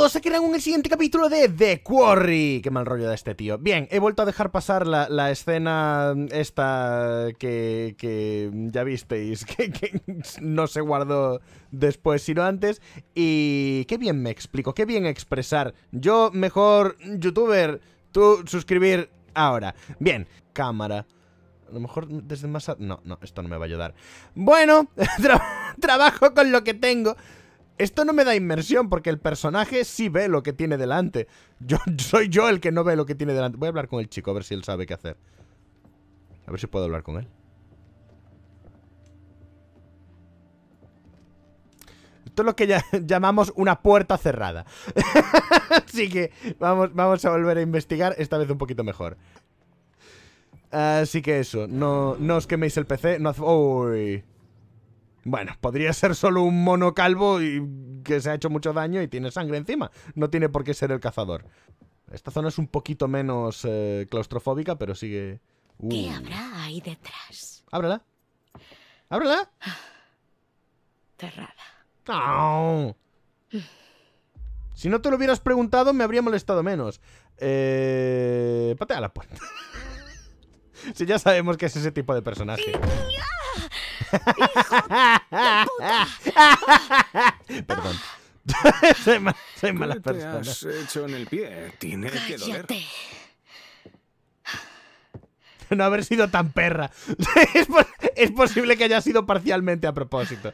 todos, aquí en el siguiente capítulo de The Quarry Qué mal rollo de este tío Bien, he vuelto a dejar pasar la, escena esta que, que ya visteis que, no se guardó después sino antes Y qué bien me explico, qué bien expresar Yo mejor youtuber, tú suscribir ahora Bien, cámara a lo mejor desde más... No, no, esto no me va a ayudar Bueno, trabajo con lo que tengo esto no me da inmersión porque el personaje sí ve lo que tiene delante. Yo soy yo el que no ve lo que tiene delante. Voy a hablar con el chico a ver si él sabe qué hacer. A ver si puedo hablar con él. Esto es lo que llamamos una puerta cerrada. Así que vamos, vamos a volver a investigar, esta vez un poquito mejor. Así que eso, no, no os queméis el PC, no ¡Uy! Bueno, podría ser solo un mono calvo y que se ha hecho mucho daño y tiene sangre encima. No tiene por qué ser el cazador. Esta zona es un poquito menos eh, claustrofóbica, pero sigue... ¿Qué uh. habrá ahí detrás? Ábrela. Ábrela. Cerrada. Si no te lo hubieras preguntado, me habría molestado menos. Eh... Patea la puerta. si ya sabemos que es ese tipo de personaje. Perdón. Ah. soy, mal, soy mala persona. Te has hecho en el pie? Tiene que doler. No haber sido tan perra. es, posible que haya sido parcialmente a propósito.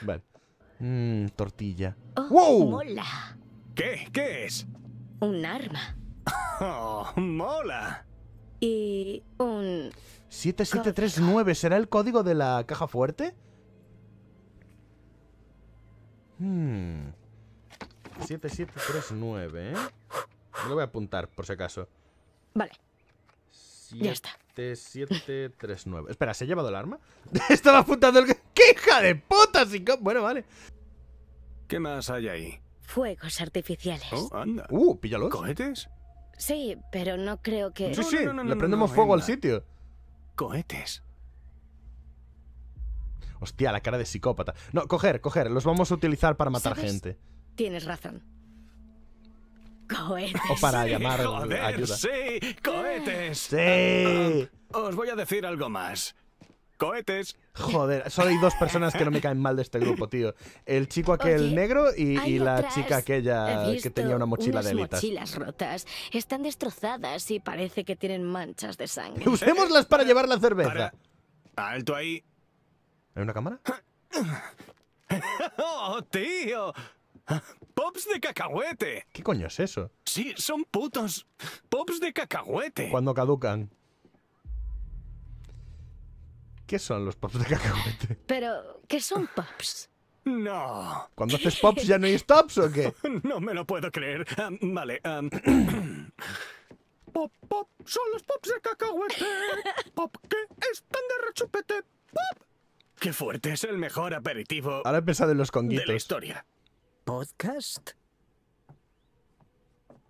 vale. Mmm, tortilla. Oh, ¡Wow! Mola. ¿Qué? ¿Qué es? Un arma. Oh, mola. Y un 7739, ¿será el código de la caja fuerte? 7739, hmm. ¿eh? lo voy a apuntar, por si acaso. Vale. ya está. 7739. Espera, ¿se ha llevado el arma? Estaba apuntando el... ¡Qué hija de puta! Bueno, vale. ¿Qué más hay ahí? Fuegos artificiales. Oh, anda. Uh, píllalos. ¿Cohetes? Sí, pero no creo que... Sí, sí, no, le prendemos fuego al sitio cohetes. Hostia, la cara de psicópata. No, coger, coger. Los vamos a utilizar para matar gente. Tienes razón. Cohetes. O para llamar sí, joder, Sí, cohetes. Sí. os voy a decir algo más cohetes. Joder, solo hay dos personas que no me caen mal de este grupo, tío. El chico aquel negro y, la chica aquella que tenía una mochila de alitas. mochilas rotas. Están destrozadas y parece que tienen manchas de sangre. Usémoslas para llevar la cerveza. Alto ahí. ¿Hay una cámara? ¡Oh, tío! ¡Pops de cacahuete! ¿Qué coño es eso? Sí, son putos. ¡Pops de cacahuete! Cuando caducan. ¿Qué son los pops de cacahuete? Pero, ¿qué son pops? No. ¿Cuando haces pops ya no hay stops o qué? No me lo puedo creer. Ah, vale. Ah. pop, pop, son los pops de cacahuete. Pop, que están de rechupete. Pop. Qué fuerte, es el mejor aperitivo. Ahora he pensado en los conguitos. De historia. ¿Podcast?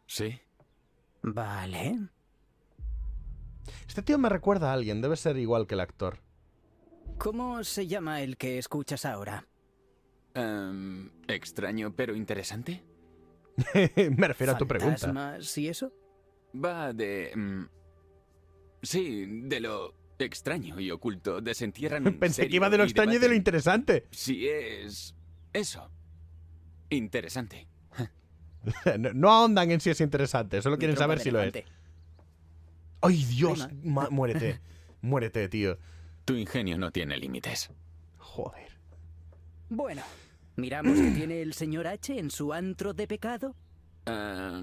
Sí. Vale. Este tío me recuerda a alguien, debe ser igual que el actor. ¿Cómo se llama el que escuchas ahora? Em, extraño pero interesante. Me refiero a tu pregunta. y eso? Va de... Mm, sí, de lo extraño y oculto. Desentierran Pensé que iba de lo extraño y de lo interesante. Si es... eso. Interesante. no, no, ahondan en si es interesante, solo quieren saber si lo es. ¡Ay, Dios! Muérete. Muérete, tío. Tu ingenio no tiene límites. Joder. Bueno, ¿miramos qué tiene el señor H en su antro de pecado? Ah,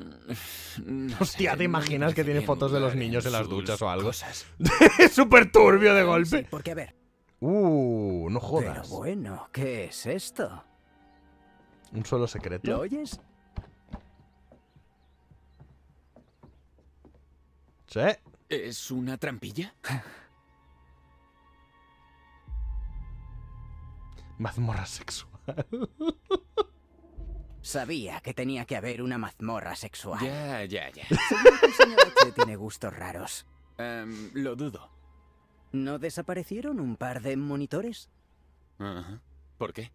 Hostia, ¿te imaginas que tiene fotos de los niños en las duchas o algo? Es súper turbio de golpe. porque a ver. Uh, no jodas. bueno, ¿qué es esto? ¿Un solo secreto? ¿Lo oyes? ¿Sí? ¿Es una trampilla? Mazmorra sexual. Sabía que tenía que haber una mazmorra sexual. Ya, ya, ya. Seguro que tiene gustos raros. Em, lo dudo. ¿No desaparecieron un par de monitores? ¿Por qué?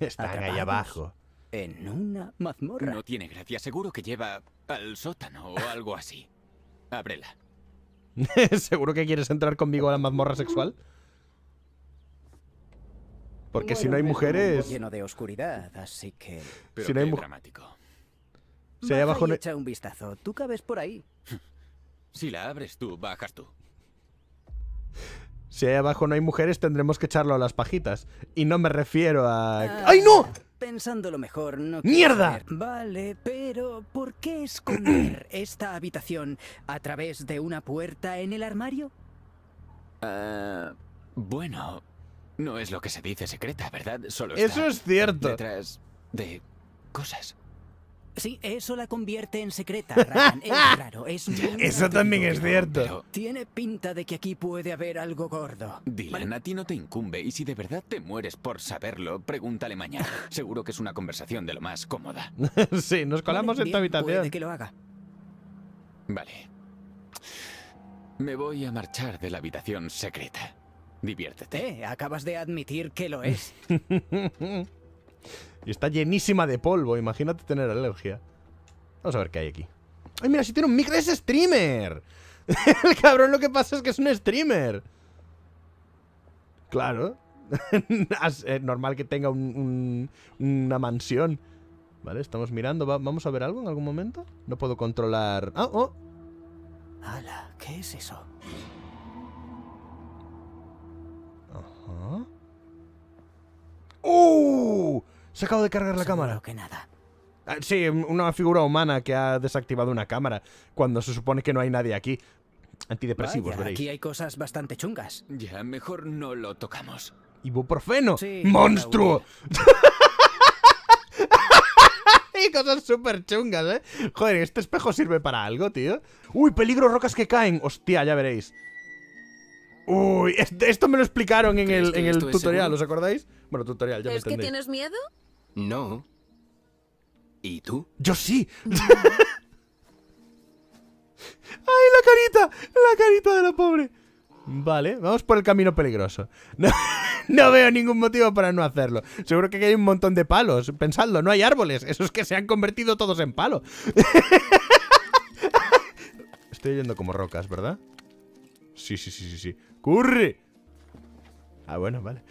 Están ahí abajo. En una mazmorra. No tiene gracia. Seguro que lleva al sótano o algo así. Ábrela. ¿Seguro que quieres entrar conmigo a la mazmorra sexual? Porque si no hay mujeres... Lleno de oscuridad, así que... Pero si no hay dramático. Si hay abajo... echa un vistazo. Tú cabes por ahí. Si la abres tú, bajas tú. Si ahí abajo no hay mujeres, tendremos que echarlo a las pajitas. Y no me refiero a... Ah, ¡Ay, no! lo mejor, no... ¡Mierda! Vale, pero ¿por qué esconder esta habitación a través de una puerta en el armario? Ah, bueno, no es lo que se dice secreta, ¿verdad? Solo está Eso es cierto. Detrás de cosas. Sí, eso la convierte en secreta, Ryan. Es raro, es Eso también es cierto. tiene pinta de que aquí puede haber algo gordo. Dylan, a ti no te incumbe y si de verdad te mueres por saberlo, pregúntale mañana. Seguro que es una conversación de lo más cómoda. sí, nos colamos en tu habitación. Puede que lo haga. Vale. Me voy a marchar de la habitación secreta. Diviértete, eh, acabas de admitir que lo es. y está llenísima de polvo, imagínate tener alergia. Vamos a ver qué hay aquí. ¡Ay, mira, si tiene un micro! ¡Es streamer! El cabrón lo que pasa es que es un streamer. Claro. Es eh, Normal que tenga un, una mansión. Vale, estamos mirando. ¿Vamos a ver algo en algún momento? No puedo controlar... ¡Ah, oh! ¡Hala! ¿Qué es eso? ¡Uh! Se acaba de cargar la cámara. que nada. Ah, sí, una figura humana que ha desactivado una cámara cuando se supone que no hay nadie aquí. Antidepresivos, veréis. Aquí hay cosas bastante chungas. Ya, mejor no lo tocamos. ¡Ibuprofeno! ¡Monstruo! y cosas súper chungas, ¿eh? Joder, ¿este espejo sirve para algo, tío? ¡Uy, peligro, rocas que caen! Hostia, ya veréis. Uy, esto me lo explicaron en el, tutorial, ¿os acordáis? Bueno, tutorial, ya me entendéis. ¿Es que tienes miedo? No. ¿Y tú? Yo sí. ¡Ay, la carita! La carita de la pobre. Vale, vamos por el camino peligroso. No, veo ningún motivo para no hacerlo. Seguro que hay un montón de palos. Pensadlo, no hay árboles. Esos que se han convertido todos en palos. Estoy yendo como rocas, ¿verdad? Sí, sí, sí, sí, sí. curre Ah, bueno, vale.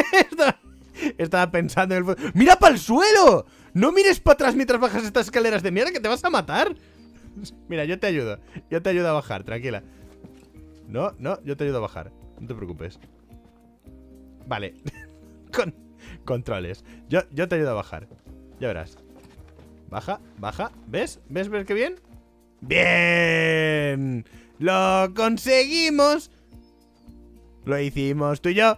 estaba, pensando en el... ¡Mira para el suelo! No mires para atrás mientras bajas estas escaleras de mierda que te vas a matar. Mira, yo te ayudo. Yo te ayudo a bajar, tranquila. No, no, yo te ayudo a bajar. No te preocupes. Vale. controles. Yo, yo te ayudo a bajar. Ya verás. Baja, baja. ¿Ves? ¿Ves? ¿Ves qué bien? ¡Bien! ¡Lo conseguimos! Lo hicimos tú y yo.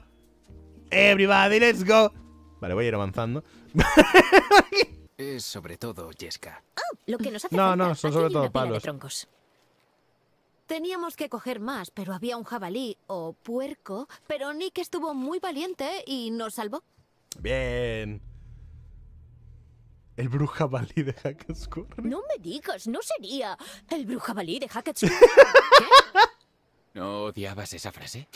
Everybody, let's go. Vale, voy a ir avanzando. es sobre todo Jessica. Oh, lo que nos hace no, no, son sobre todo palos. Troncos. Teníamos que coger más, pero había un jabalí o puerco, pero Nick estuvo muy valiente y nos salvó. Bien. ¿El brujabalí de Hackett's No me digas, no sería el brujabalí de Hackett's ¿No odiabas esa frase?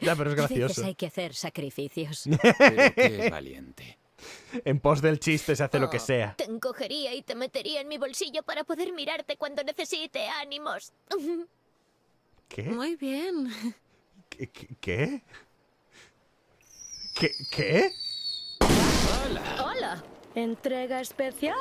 Ya, pero es gracioso. hay que hacer sacrificios. qué valiente. En pos del chiste se hace lo que oh, sea. Te encogería y te metería en mi bolsillo para poder mirarte cuando necesite ánimos. ¿Qué? Muy bien. ¿Qué? ¿Qué? ¿Qué? ¿Qué? Hola. Hola. Entrega especial.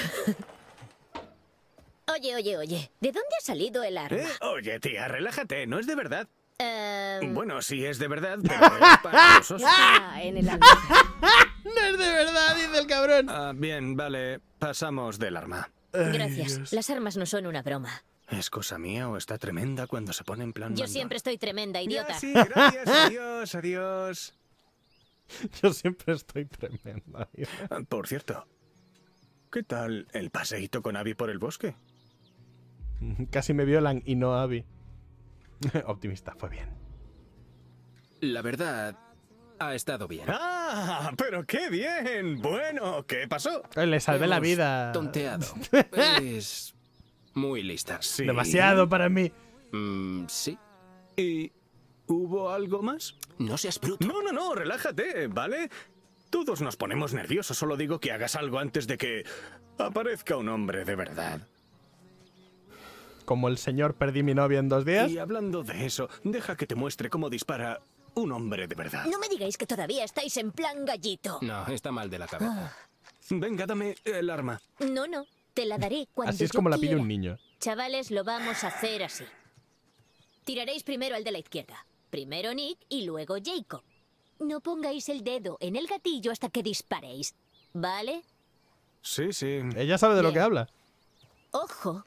oye, oye, oye. ¿De dónde ha salido el arma? Eh, oye, tía, relájate. No es de verdad. Em. Bueno, sí es de verdad, Ah, en el arma. no es de verdad, dice el cabrón. Ah, bien, vale. Pasamos del arma. Gracias. Las armas no son una broma. ¿Es cosa mía o está tremenda cuando se pone en plan Yo siempre estoy tremenda, idiota. sí, gracias, adiós, adiós. Yo siempre estoy tremenda. Ah, por cierto, ¿qué tal el paseíto con Abby por el bosque? Casi me violan y no Abby. Optimista, fue bien. La verdad, ha estado bien. ¡Ah! ¡Pero qué bien! Bueno, ¿qué pasó? Le salvé la vida. Tonteado. es muy lista. Demasiado para mí. Mm, sí. Y ¿Hubo algo más? No seas bruto. No, no, no, relájate, ¿vale? Todos nos ponemos nerviosos, solo digo que hagas algo antes de que aparezca un hombre de verdad. Como el señor perdí mi novia en dos días. Y hablando de eso, deja que te muestre cómo dispara un hombre de verdad. No me digáis que todavía estáis en plan gallito. No, está mal de la cabeza. Ah. Venga, dame el arma. No, no, te la daré cuando Así es como la pilla un niño. Chavales, lo vamos a hacer así. Tiraréis primero al de la izquierda. Primero Nick y luego Jacob. No pongáis el dedo en el gatillo hasta que disparéis, ¿vale? Sí, sí. Ella sabe de lo que habla. Ojo,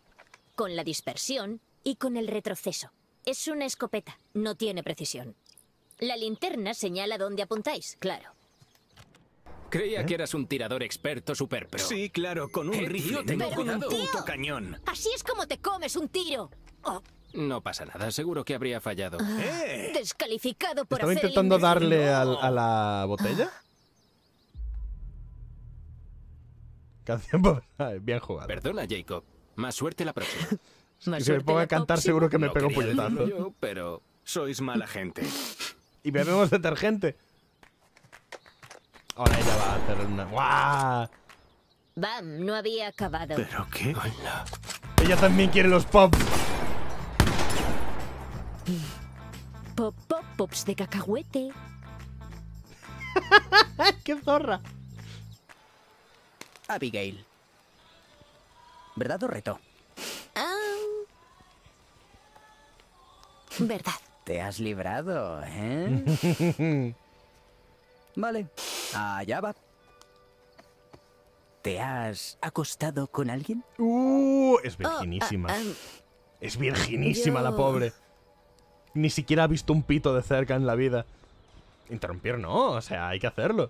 con la dispersión y con el retroceso. Es una escopeta, no tiene precisión. La linterna señala dónde apuntáis, claro. Creía ¿Eh? que eras un tirador experto super Sí, claro, con un eh, rifle, tengo un puto cañón. Así es como te comes un tiro. Oh. No pasa nada, seguro que habría fallado. Ah, ¿Eh? Descalificado por ¿Estaba intentando darle a la botella? Canción bien jugado. Perdona, Jacob. Más suerte la próxima. si me pongo a cantar, seguro que me pego un puñetazo. pero sois mala gente. y bebemos detergente. Ahora ella va a hacer una. ¡Guau! Bam, no había acabado. ¿Pero qué? Ella también quiere los pops. Pop, pop, pops de cacahuete. ¡Qué zorra! Abigail. ¿Verdad o reto? Verdad. Te has librado, ¿eh? vale, allá va. ¿Te has acostado con alguien? ¡Uh! Es oh, ah, virginísima. es virginísima la pobre ni siquiera ha visto un pito de cerca en la vida. Interrumpir no, o sea, hay que hacerlo.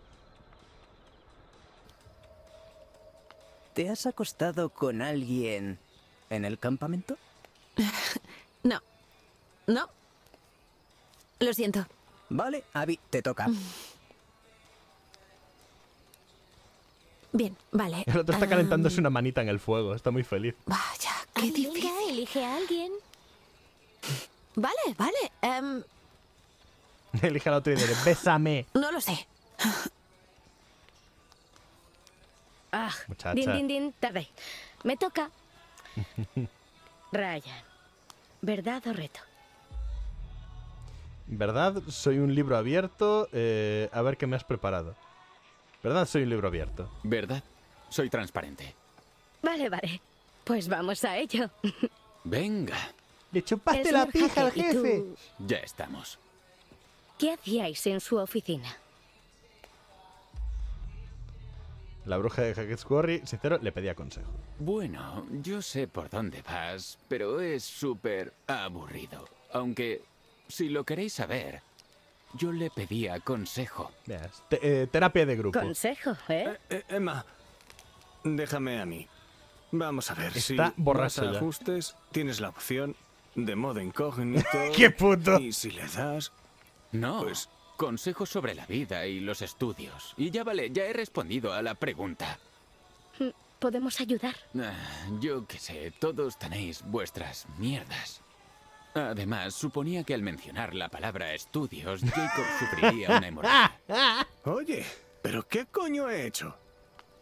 ¿Te has acostado con alguien en el campamento? no. No. Lo siento. Vale, Abby, te toca. Bien, vale. El otro está calentándose una manita en el fuego, está muy feliz. Vaya, qué difícil. elige a alguien. Vale, vale. em... Elige la otro y bésame. No lo sé. Ah, Din, din, din, tarde. Me toca. Ryan, ¿verdad o reto? ¿Verdad? Soy un libro abierto. Eh, a ver qué me has preparado. ¿Verdad? Soy un libro abierto. ¿Verdad? Soy transparente. Vale, vale. Pues vamos a ello. Venga. Le chupaste la pija al jefe. Ya estamos. ¿Qué hacíais en su oficina? La bruja de Hackett's Quarry, sincero, le pedía consejo. Bueno, yo sé por dónde vas, pero es súper aburrido. Aunque, si lo queréis saber, yo le pedía consejo. Eh, terapia de grupo. Consejo, ¿eh? Eh, ¿eh? Emma, déjame a mí. Vamos a ver Está si ajustes, tienes la opción de modo incógnito. ¡Qué puto! Y si le das. No. Pues. Consejos sobre la vida y los estudios. Y ya vale, ya he respondido a la pregunta. ¿Podemos ayudar? Ah, yo qué sé, todos tenéis vuestras mierdas. Además, suponía que al mencionar la palabra estudios, Jacob sufriría una hemorragia. Oye, ¿pero qué coño he hecho?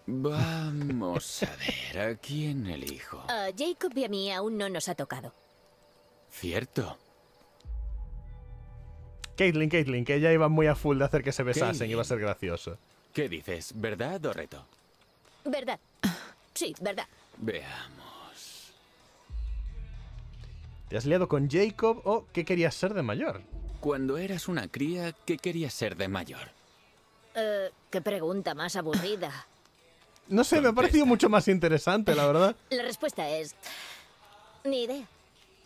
Vamos a ver, ¿a quién elijo? A Jacob y a mí aún no nos ha tocado. Cierto. Caitlin, Caitlin, que ella iba muy a full de hacer que se besasen, iba a ser gracioso. ¿Qué dices, verdad o reto? Verdad. Sí, verdad. Veamos. ¿Te has liado con Jacob o qué querías ser de mayor? Cuando eras una cría, ¿qué querías ser de mayor? Eh, qué pregunta más aburrida. No sé, me ha parecido mucho más interesante, la verdad. La respuesta es... Ni idea.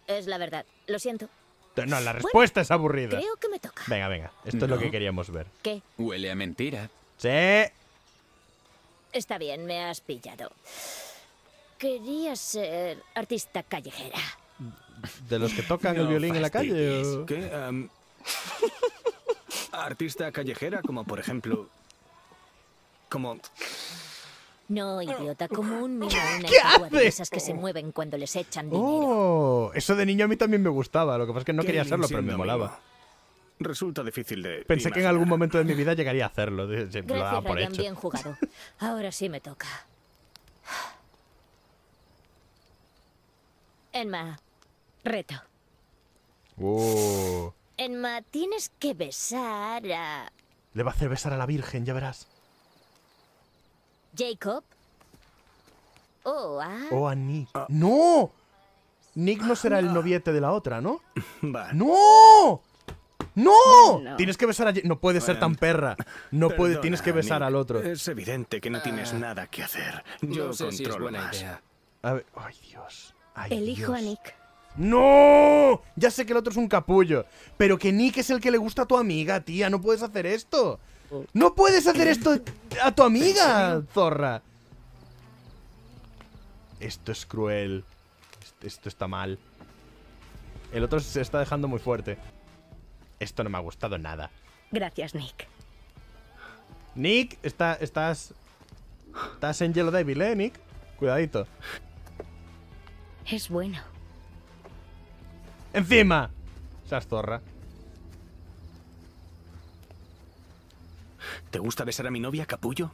Es la verdad. Lo siento. No, la respuesta es aburrida. Creo que me toca. Venga, venga. Esto es lo que queríamos ver. ¿Qué? Huele a mentira. Sí. Está bien, me has pillado. Quería ser artista callejera. ¿De los que tocan el violín en la calle? ¿Qué? artista callejera, como por ejemplo. Como. No, idiota, como un niño una de esas que se mueven cuando les echan dinero. Oh, eso de niño a mí también me gustaba, lo que pasa es que no quería hacerlo, pero me molaba. Resulta difícil de Pensé que en algún momento de mi vida llegaría a hacerlo. Gracias, por bien jugado. Ahora sí me toca. Enma, reto. Oh. Enma, tienes que besar a... Le va a hacer besar a la Virgen, ya verás. Jacob. O oh, ah. oh, a... Nick. Ah. ¡No! Nick no será el ah. noviete de la otra, ¿no? ¡No! ¡No! Tienes que besar a... No puede ser tan perra. No puede... Tienes que besar al otro. Es evidente que no tienes nada que hacer. Yo buena Idea. A ver... ¡Ay, Dios! Ay, Elijo Dios. Nick. ¡No! Ya sé que el otro es un capullo. Pero que Nick es el que le gusta a tu amiga, tía. No puedes hacer esto. No puedes hacer esto a tu amiga, zorra. Esto es cruel. Esto está mal. El otro se está dejando muy fuerte. Esto no me ha gustado nada. Gracias, Nick. Nick, está, estás... Estás en hielo débil, ¿eh, Nick? Cuidadito. Es bueno. ¡Encima! Seas zorra. ¿Te gusta besar a mi novia, capullo?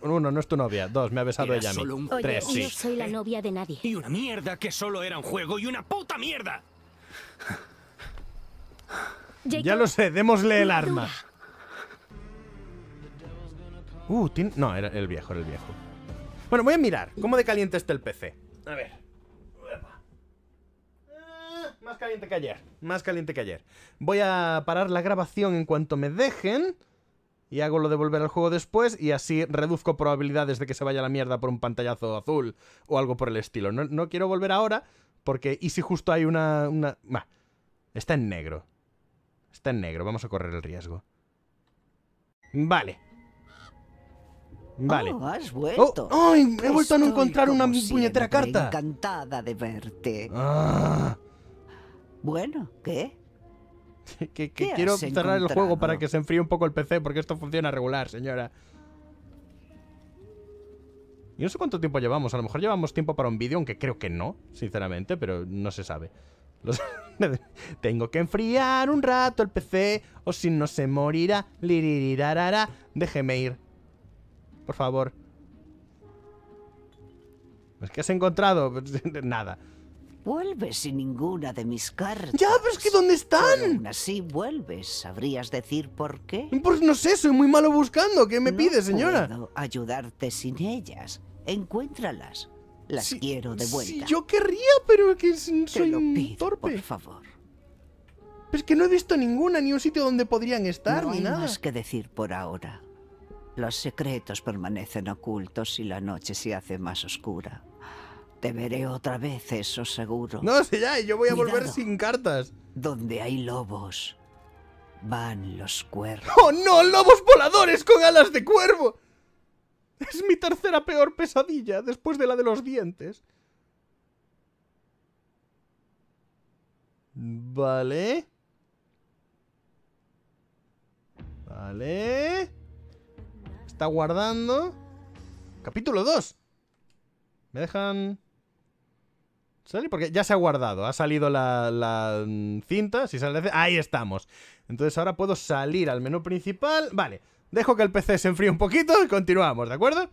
uno, no es tu novia. Dos, me ha besado ella a Tres, sí. soy la novia de nadie. Y una mierda que solo era un juego y una puta mierda. ya lo sé, démosle el arma. Uh, tiene... no, era el viejo, era el viejo. Bueno, voy a mirar cómo de caliente está el PC. A ver. más caliente que ayer. Más caliente que ayer. Voy a parar la grabación en cuanto me dejen y hago lo de volver al juego después y así reduzco probabilidades de que se vaya la mierda por un pantallazo azul o algo por el estilo. No, quiero volver ahora porque ¿y si justo hay una... una... está en negro. Está en negro, vamos a correr el riesgo. Vale. Vale. Oh, oh, ¡Ay! vuelto. he vuelto a no encontrar una puñetera carta. Encantada de verte. Ah. Bueno, ¿qué? que, quiero cerrar el juego para que se enfríe un poco el PC, porque esto funciona regular, señora. Y no sé cuánto tiempo llevamos, a lo mejor llevamos tiempo para un vídeo, aunque creo que no, sinceramente, pero no se sabe. Tengo que enfriar un rato el PC, o si no se morirá, liririrarara, déjeme ir. Por favor. ¿Qué has encontrado? Pues, nada. Vuelve sin ninguna de mis cartas. Ya, pero es que ¿dónde están? así vuelves. ¿Sabrías decir por qué? Pues no sé, soy muy malo buscando. ¿Qué me pides, pide, señora? Puedo ayudarte sin ellas. Encuéntralas. Las quiero de vuelta. yo querría, pero que soy un torpe. Por favor. Pero es que no he visto ninguna, ni un sitio donde podrían estar, ni nada. no hay más que decir por ahora. Los secretos permanecen ocultos y la noche se hace más oscura. Te veré otra vez, eso seguro. No, sé ya, yo voy a volver sin cartas. Donde hay lobos, van los cuervos. ¡Oh, no! ¡Lobos voladores con alas de cuervo! Es mi tercera peor pesadilla, después de la de los dientes. Vale. Vale. Está guardando. Capítulo 2. Me dejan... Sale porque ya se ha guardado, ha salido la, mm, cinta, si sale, ahí estamos. Entonces ahora puedo salir al menú principal, vale, dejo que el PC se enfríe un poquito y continuamos, ¿de acuerdo?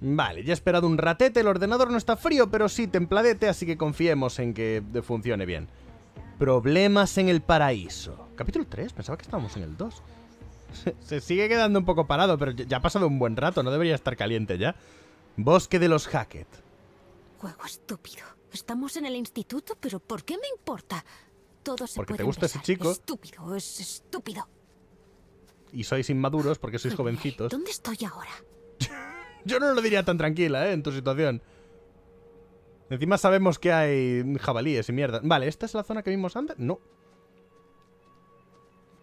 Vale, ya he esperado un ratete, el ordenador no está frío, pero sí templadete, así que confiemos en que funcione bien. Problemas en el paraíso. Capítulo 3, pensaba que estábamos en el 2. se sigue quedando un poco parado, pero ya ha pasado un buen rato, no debería estar caliente ya. Bosque de los Hackett estúpido. Estamos en el instituto, pero ¿por qué me importa? Todo se porque te gusta ese chico. Estúpido, es estúpido. Y sois inmaduros porque sois jovencitos. ¿Dónde estoy ahora? Yo no lo diría tan tranquila, ¿eh? En tu situación. Encima sabemos que hay jabalíes y mierda. Vale, ¿esta es la zona que vimos antes? No.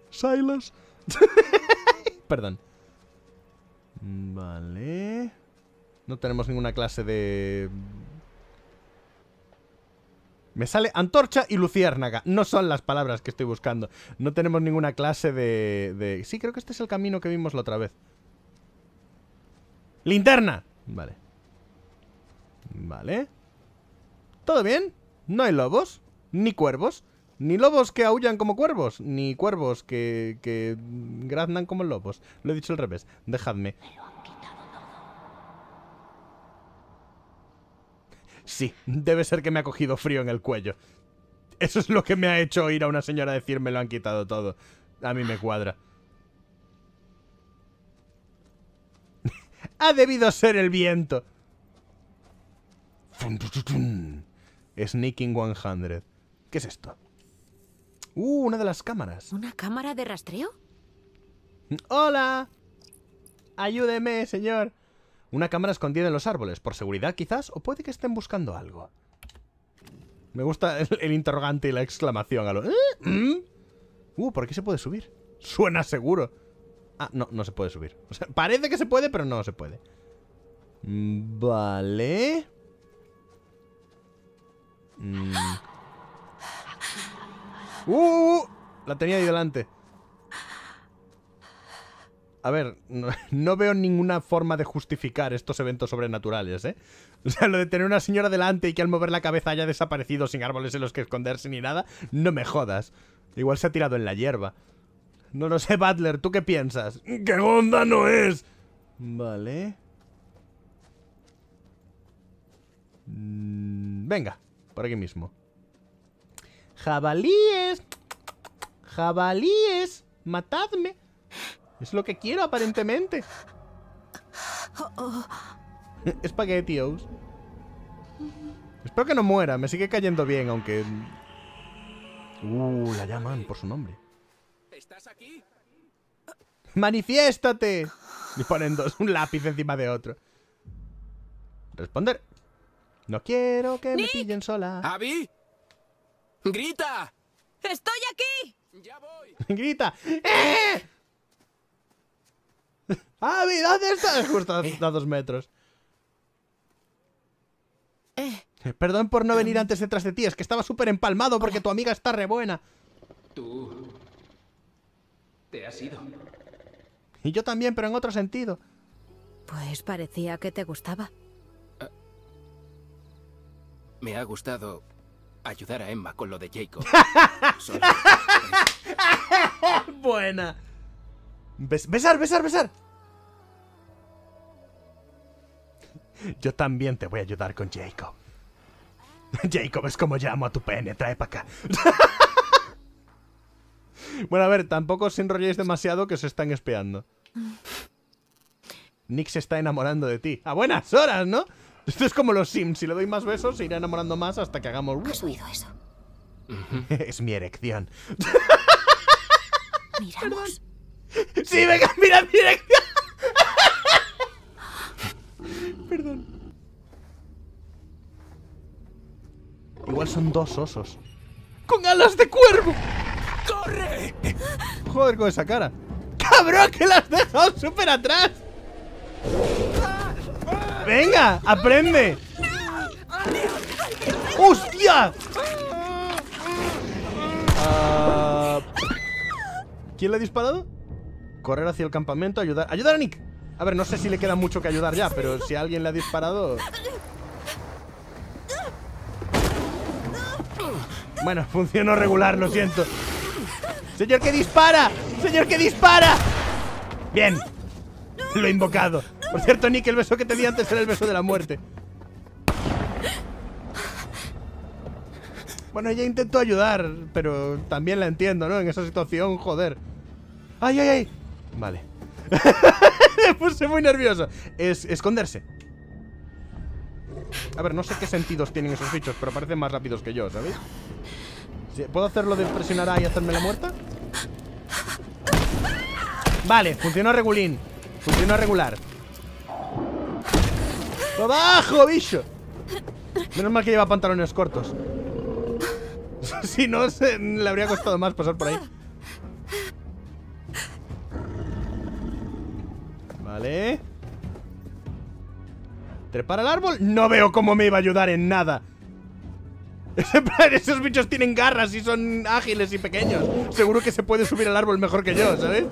Silas. Perdón. Vale. No tenemos ninguna clase de me sale antorcha y luciérnaga. No son las palabras que estoy buscando. No tenemos ninguna clase de, de... Sí, creo que este es el camino que vimos la otra vez. ¡Linterna! Vale. Vale. ¿Todo bien? No hay lobos, ni cuervos, ni lobos que aullan como cuervos, ni cuervos que, que graznan como lobos. Lo he dicho al revés. Dejadme. Sí, debe ser que me ha cogido frío en el cuello. Eso es lo que me ha hecho oír a una señora decirme lo han quitado todo. A mí me cuadra. ha debido ser el viento. Sneaking 100. ¿Qué es esto? Uh, una de las cámaras. ¿Una cámara de rastreo? ¡Hola! Ayúdeme, señor. Una cámara escondida en los árboles, por seguridad quizás, o puede que estén buscando algo. Me gusta el, interrogante y la exclamación ¿eh? ¿Mm? uh, ¿por qué se puede subir? Suena seguro. Ah, no, no se puede subir. parece que se puede, pero no se puede. Mm, vale. Mm. Uh, uh, uh, la tenía ahí delante a ver, no, veo ninguna forma de justificar estos eventos sobrenaturales, ¿eh? O sea, lo de tener una señora delante y que al mover la cabeza haya desaparecido sin árboles en los que esconderse ni nada, no me jodas. Igual se ha tirado en la hierba. No lo sé, Butler, ¿tú qué piensas? ¡Qué onda no es! Vale. Mm, venga, por aquí mismo. ¡Jabalíes! ¡Jabalíes! ¡Matadme! Es lo que quiero, aparentemente. Espagueti Espero que no muera, me sigue cayendo bien, aunque... Uh, la llaman por su nombre. ¿Estás aquí? ¡Manifiéstate! Y ponen dos, un lápiz encima de otro. Responder. No quiero que me pillen sola. ¡Abby! ¡Grita! ¡Estoy aquí! ¡Ya voy! ¡Grita! ¡Eh! Ah, ¿dónde estás? Justo a, dos metros. Eh. Eh, perdón por no em. venir antes detrás de ti, es que estaba súper empalmado porque tu amiga está re buena. Tú... te has ido. Y yo también, pero en otro sentido. Pues parecía que te gustaba. Ah. Me ha gustado ayudar a Emma con lo de Jacob. Buena. besar, besar, besar. Yo también te voy a ayudar con Jacob. Jacob es como llamo a tu pene, trae para acá. bueno, a ver, tampoco os enrolléis demasiado que se están espiando. Nick se está enamorando de ti. ¡A buenas horas, ¿no? Esto es como los Sims. Si le doy más besos, se irá enamorando más hasta que hagamos... eso? es mi erección. Miramos. Sí, venga, mira mi erección. Perdón. Igual son dos osos. ¡Con alas de cuervo! ¡Corre! Joder, con esa cara. ¡Cabrón, que las dejó súper atrás! ¡Venga! ¡Aprende! ¡Hostia! Ah, ¿Quién le ha disparado? Correr hacia el campamento, ayudar. ¡Ayudar a Nick! A ver, no sé si le queda mucho que ayudar ya, pero si alguien le ha disparado... Bueno, funcionó regular, lo siento. ¡Señor que dispara! ¡Señor que dispara! Bien. Lo he invocado. Por cierto, Nick, el beso que te di antes era el beso de la muerte. Bueno, ella intentó ayudar, pero también la entiendo, ¿no? En esa situación, joder. ¡Ay, ay, ay! Vale. Me puse muy nervioso. Es esconderse. A ver, no sé qué sentidos tienen esos bichos, pero parecen más rápidos que yo, ¿sabéis? ¿Puedo hacerlo de presionar A y hacerme la muerta? Vale, funciona regulín. Funciona regular. ¡Abajo, bicho! Menos mal que lleva pantalones cortos. si no, le habría costado más pasar por ahí. Vale. ¿Trepar al árbol? No veo cómo me iba a ayudar en nada. Esos bichos tienen garras y son ágiles y pequeños. Seguro que se puede subir al árbol mejor que yo, ¿sabes?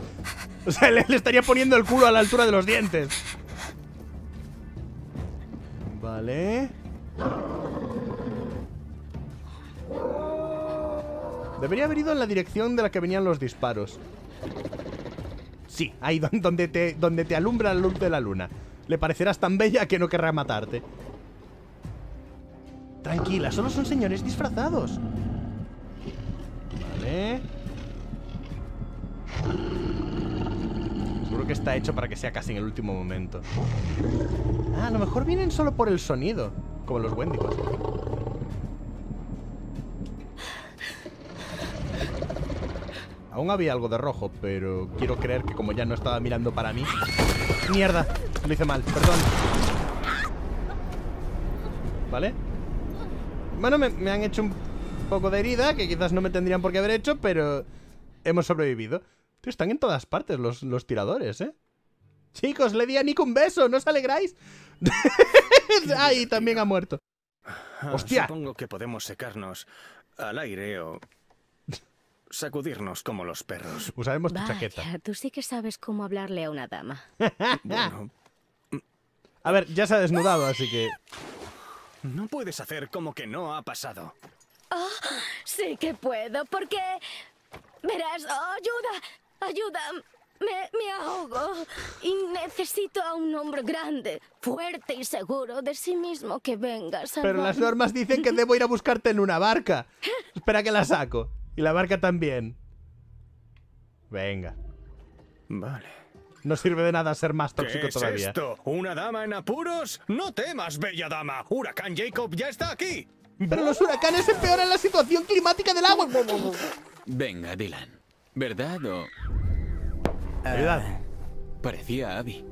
O sea, le estaría poniendo el culo a la altura de los dientes. Vale. Debería haber ido en la dirección de la que venían los disparos. Sí, ahí donde te, donde te alumbra la luz de la luna. Le parecerás tan bella que no querrá matarte. Tranquila, solo son señores disfrazados. Vale. Seguro que está hecho para que sea casi en el último momento. Ah, a lo mejor vienen solo por el sonido, como los Wendigos. Aún había algo de rojo, pero quiero creer que como ya no estaba mirando para mí... ¡Mierda! Lo hice mal, perdón. ¿Vale? Bueno, me, han hecho un poco de herida, que quizás no me tendrían por qué haber hecho, pero hemos sobrevivido. están en todas partes los, tiradores, ¿eh? Chicos, le di a Nick un beso, ¿no os alegráis? ¡Ay, también ha muerto! Ah, ¡Hostia! Supongo que podemos secarnos al aire o sacudirnos como los perros. Usaremos pues tu chaqueta. tú sí que sabes cómo hablarle a una dama. bueno. A ver, ya se ha desnudado, así que... No puedes hacer como que no ha pasado. Oh, sí que puedo, porque... Verás, oh, ayuda, ayuda, me, me, ahogo y necesito a un hombre grande, fuerte y seguro de sí mismo que venga a salvarme. Pero las normas dicen que debo ir a buscarte en una barca. Espera que la saco. Y la barca también. Venga. Vale. No sirve de nada ser más tóxico ¿Qué es todavía. esto? ¿Una dama en apuros? No temas, bella dama. Huracán Jacob ya está aquí. Pero los huracanes empeoran la situación climática del agua. Venga, Dylan. ¿Verdad o...? ¿Verdad? Ah, parecía Abby.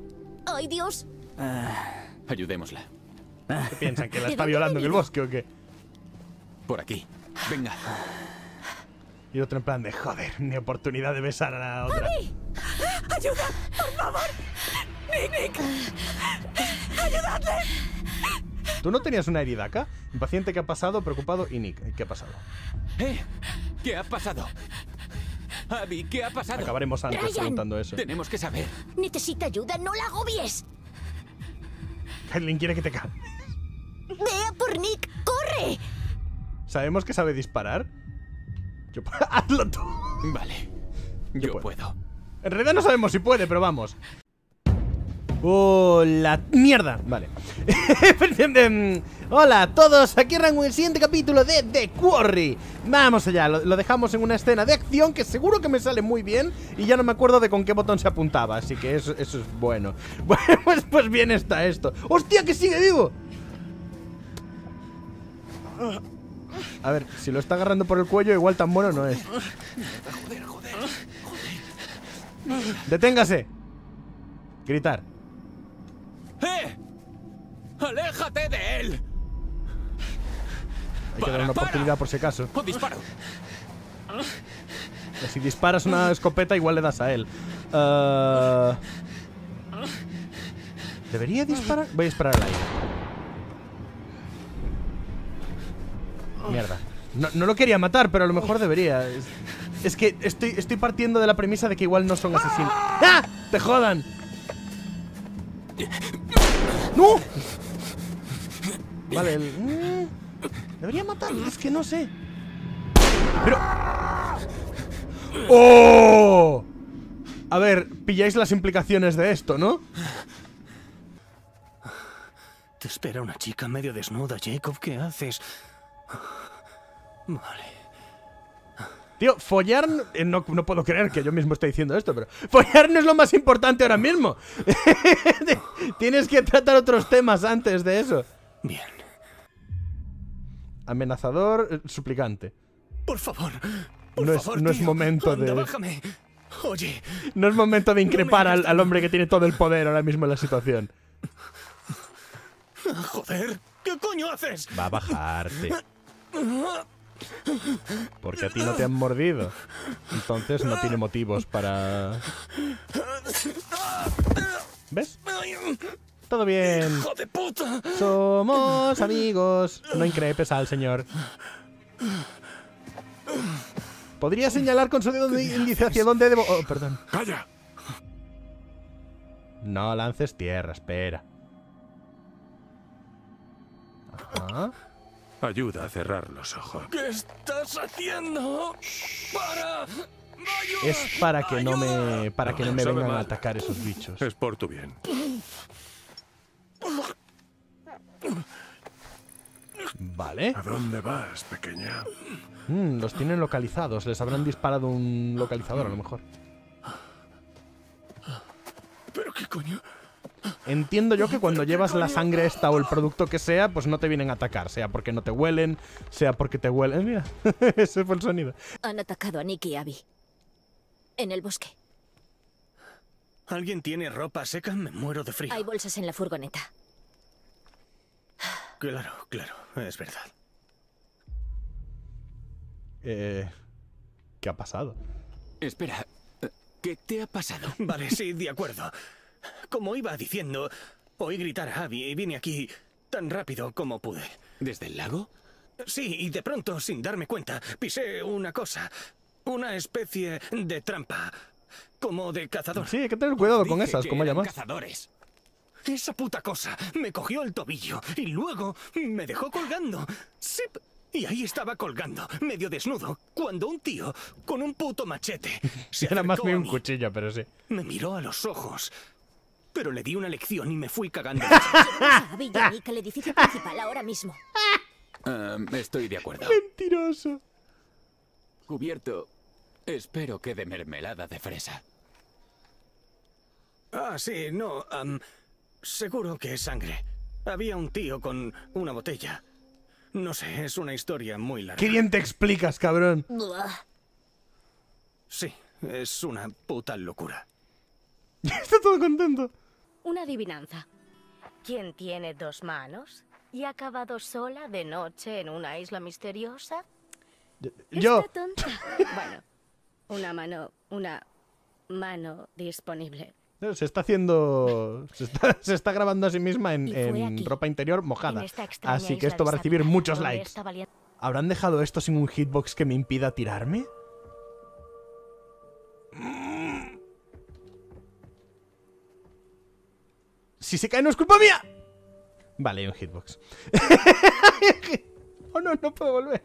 ¡Ay, Dios! Ah, ayudémosla. piensan? ¿Que la está violando en el bosque o qué? Por aquí. Venga. Y otro en plan de, joder, ni oportunidad de besar a la otra. ¡Abi! ¡Ayuda! ¡Por favor! ¡Nick, Nick! ¡Ayudadle! ¿Tú no tenías una herida acá? Un paciente que ha pasado, preocupado, y Nick, ¿qué ha pasado? ¿Eh? ¿Qué ha pasado? Abby, ¿qué ha pasado? Acabaremos antes preguntando eso. Tenemos que saber. Necesita ayuda, no la agobies. Kathleen quiere que te calmes. Vea por Nick, corre. ¿Sabemos que sabe disparar? Yo, hazlo tú. Vale. Yo, puedo. En realidad no sabemos si puede, pero vamos. Hola, mierda, vale em, Hola a todos, aquí arranco el siguiente capítulo de The Quarry Vamos allá, lo, dejamos en una escena de acción que seguro que me sale muy bien Y ya no me acuerdo de con qué botón se apuntaba, así que eso, es bueno Bueno, pues, pues bien está esto ¡Hostia, que sigue vivo! A ver, si lo está agarrando por el cuello, igual tan bueno no es. Joder, joder, joder. ¡Deténgase! Gritar. ¡Eh! ¡Aléjate de él! Hay que dar una oportunidad por si acaso. Oh, si disparas una escopeta, igual le das a él. Eh, ¿Debería disparar? Voy a disparar al aire. No, lo quería matar, pero a lo mejor debería. Es, que estoy, estoy partiendo de la premisa de que igual no son asesinos. ¡Ah! ¡Ah! ¡Te jodan! ¡No! Vale, mm, Debería matarlo, es que no sé. Pero... ¡Oh! A ver, pilláis las implicaciones de esto, ¿no? Te espera una chica medio desnuda, Jacob, ¿qué haces? Vale. Tío, follar... Eh, no, puedo creer que yo mismo esté diciendo esto, pero... Follar no es lo más importante ahora mismo. Tienes que tratar otros temas antes de eso. Bien. Amenazador, eh, suplicante. Por favor. no es, momento de... Oye. No es momento de increpar al, al hombre que tiene todo el poder ahora mismo en la situación. Ah, joder, ¿qué coño haces? Va a bajarte. Porque a ti no te han mordido. Entonces no tiene motivos para... ¿Ves? Todo bien. Somos amigos. No increpes al señor. Podría señalar con su dedo índice hacia dónde debo... Oh, perdón. No lances tierra, espera. Ajá. Ayuda a cerrar los ojos. ¿Qué estás haciendo? ¡Para! Es para que no me para que no, me vengan a atacar esos bichos. Es por tu bien. Vale. ¿A dónde vas, pequeña? Hmm, los tienen localizados. Les habrán disparado un localizador, a lo mejor. ¿Pero qué coño? Entiendo yo que cuando llevas la sangre esta o el producto que sea, pues no te vienen a atacar, sea porque no te huelen, sea porque te huelen. Eh, mira, ese fue el sonido. Han atacado a Nicky y Abby. En el bosque. ¿Alguien tiene ropa seca? Me muero de frío. Hay bolsas en la furgoneta. Claro, claro, es verdad. Eh, ¿Qué ha pasado? Espera, eh, ¿qué te ha pasado? Vale, sí, de acuerdo. Como iba diciendo, oí gritar a Abby y vine aquí tan rápido como pude. ¿Desde el lago? Sí, y de pronto, sin darme cuenta, pisé una cosa. Una especie de trampa. Como de cazador. Sí, hay que tener cuidado con esas, ¿cómo llamas? Cazadores. Esa puta cosa me cogió el tobillo y luego me dejó colgando. ¡Sip! Y ahí estaba colgando, medio desnudo, cuando un tío, con un puto machete, se Era más bien un cuchillo, pero sí. Me miró a los ojos, pero le di una lección y me fui cagando. el edificio principal ahora mismo. Eh, estoy de acuerdo. Mentiroso. Cubierto, espero que de mermelada de fresa. Ah, sí, no. seguro que es sangre. Había un tío con una botella. No sé, es una historia muy larga. ¿Qué te explicas, cabrón? Sí, es una puta locura. Está todo contento una adivinanza. ¿Quién tiene dos manos y ha acabado sola de noche en una isla misteriosa? Yo. bueno, una mano, una mano disponible. Se está haciendo. Se está, grabando a sí misma en, ropa interior mojada. Así que esto va a recibir muchos likes. ¿Habrán dejado esto sin un hitbox que me impida tirarme? Si se cae no es culpa mía. Vale, hay un hitbox. oh no, no puedo volver.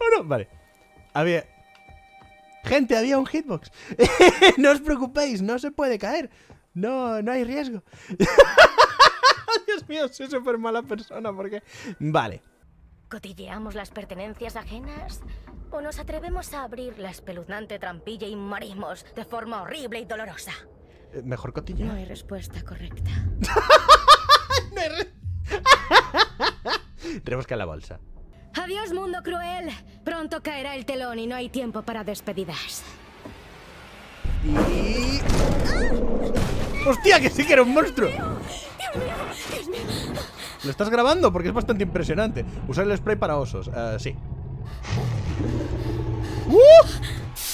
Oh no, vale. Había... Gente, había un hitbox. no os preocupéis, no se puede caer. No, no hay riesgo. Dios mío, soy súper mala persona porque... Vale. ¿Cotilleamos las pertenencias ajenas? ¿O nos atrevemos a abrir la espeluznante trampilla y morimos de forma horrible y dolorosa? Eh, mejor cotilla. No hay respuesta correcta. a la bolsa. Adiós, mundo cruel. Pronto caerá el telón y no hay tiempo para despedidas. Y... ¡Hostia, que sí que era un monstruo! ¿Lo estás grabando? Porque es bastante impresionante. Usar el spray para osos. Eh, uh, sí.